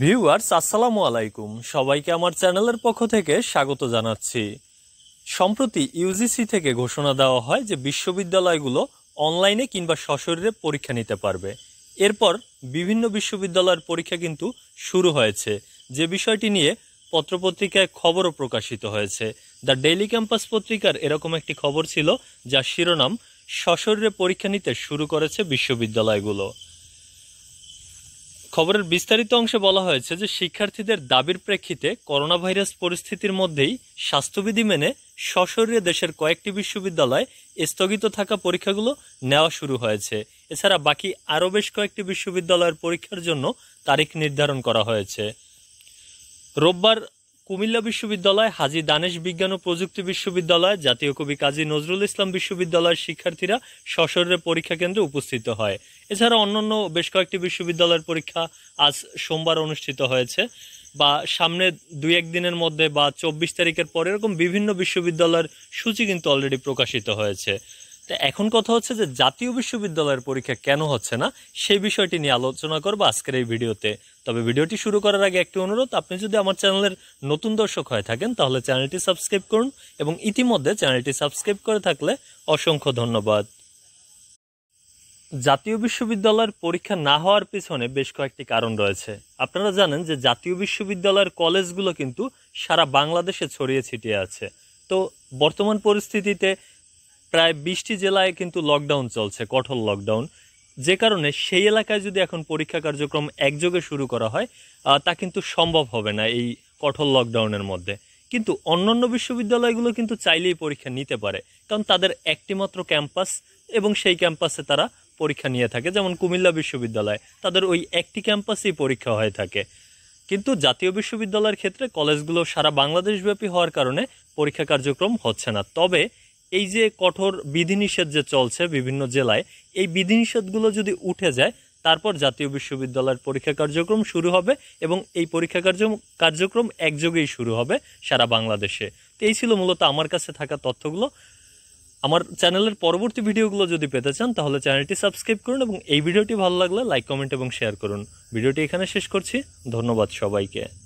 viewers আসসালামু আলাইকুম সবাইকে আমার চ্যানেলের পক্ষ থেকে স্বাগত জানাচ্ছি সম্প্রতি ইউজিসি থেকে ঘোষণা দেওয়া হয় যে বিশ্ববিদ্যালয়গুলো অনলাইনে কিংবা সশরীরে পরীক্ষা নিতে পারবে এরপর বিভিন্ন বিশ্ববিদ্যালয়ের পরীক্ষা কিন্তু শুরু হয়েছে যে বিষয়টি নিয়ে পত্রপত্রিকায় খবরও প্রকাশিত হয়েছে দ্য ডেইলি ক্যাম্পাস পত্রিকার এরকম একটি খবর ছিল যার শিরোনাম সশরীরে পরীক্ষা নিতে শুরু করেছে বিশ্ববিদ্যালয়গুলো খবরের বিস্তারিত অংশে বলা হয়েছে যে শিক্ষার্থীদের দাবির প্রেক্ষিতে করোনা ভাইরাস পরিস্থিতির মধ্যেই স্বাস্থ্যবিধি মেনে সশরীরে দেশের কয়েকটি বিশ্ববিদ্যালয় স্থগিত থাকা পরীক্ষাগুলো নেওয়া শুরু হয়েছে এছাড়া বাকি আরও বেশ কয়েকটি বিশ্ববিদ্যালয়ের পরীক্ষার জন্য তারিখ নির্ধারণ করা হয়েছে রোববার কুমিল্লা বিশ্ববিদ্যালয় হাজি দানেশ বিজ্ঞান ও প্রযুক্তি বিশ্ববিদ্যালয় জাতীয় কবি কাজী নজরুল ইসলাম বিশ্ববিদ্যালয়ের শিক্ষার্থীরা সশরীরে পরীক্ষা কেন্দ্রে উপস্থিত হয় এছাড়া অন্যান্য বেশ কয়েকটি বিশ্ববিদ্যালয়ের পরীক্ষা আজ সোমবার অনুষ্ঠিত হয়েছে বা সামনে দুই একদিনের মধ্যে বা চব্বিশ তারিখের পর এরকম বিভিন্ন বিশ্ববিদ্যালয়ের সূচি কিন্তু অলরেডি প্রকাশিত হয়েছে এখন কথা হচ্ছে যে জাতীয় বিশ্ববিদ্যালয়ের পরীক্ষা কেন হচ্ছে না সেই বিষয়টি নিয়ে আলোচনা করবো আজকের এই ভিডিওতে তবে ভিডিওটি শুরু করার আগে একটি অনুরোধ আপনি যদি আমার চ্যানেলের নতুন দর্শক হয়ে থাকেন তাহলে চ্যানেলটি সাবস্ক্রাইব করুন এবং ইতিমধ্যে চ্যানেলটি সাবস্ক্রাইব করে থাকলে অসংখ্য ধন্যবাদ জাতীয় বিশ্ববিদ্যালয়ের পরীক্ষা না হওয়ার পিছনে বেশ কয়েকটি কারণ রয়েছে আপনারা জানেন যে জাতীয় বিশ্ববিদ্যালয়ের কলেজগুলো কিন্তু সারা বাংলাদেশে ছড়িয়ে ছিটিয়ে আছে তো বর্তমান পরিস্থিতিতে প্রায় বিশটি জেলায় কিন্তু লকডাউন চলছে কঠোর লকডাউন যে কারণে সেই এলাকায় যদি এখন পরীক্ষা কার্যক্রম একযোগে শুরু করা হয় তা কিন্তু সম্ভব হবে না এই কঠোর লকডাউনের মধ্যে কিন্তু অন্যান্য বিশ্ববিদ্যালয়গুলো কিন্তু চাইলেই পরীক্ষা নিতে পারে কারণ তাদের একটিমাত্র ক্যাম্পাস এবং সেই ক্যাম্পাসে তারা পরীক্ষা নিয়ে থাকে যেমন কুমিল্লা বিশ্ববিদ্যালয় তাদের ওই একটি ক্যাম্পাসেই পরীক্ষা হয়ে থাকে কিন্তু জাতীয় বিশ্ববিদ্যালয়ের ক্ষেত্রে কলেজগুলো সারা বাংলাদেশব্যাপী হওয়ার কারণে পরীক্ষা কার্যক্রম হচ্ছে না তবে এই যে কঠোর বিধিনিষেধ যে চলছে বিভিন্ন জেলায় এই বিধিনিষেধগুলো যদি উঠে যায় তারপর জাতীয় বিশ্ববিদ্যালয়ের পরীক্ষা কার্যক্রম শুরু হবে এবং এই পরীক্ষা কার্য কার্যক্রম একযোগেই শুরু হবে সারা বাংলাদেশে তো এই ছিল মূলত আমার কাছে থাকা তথ্যগুলো আমার চ্যানেলের পরবর্তী ভিডিওগুলো যদি পেতে চান তাহলে চ্যানেলটি সাবস্ক্রাইব করুন এবং এই ভিডিওটি ভালো লাগলে লাইক কমেন্ট এবং শেয়ার করুন ভিডিওটি এখানে শেষ করছি ধন্যবাদ সবাইকে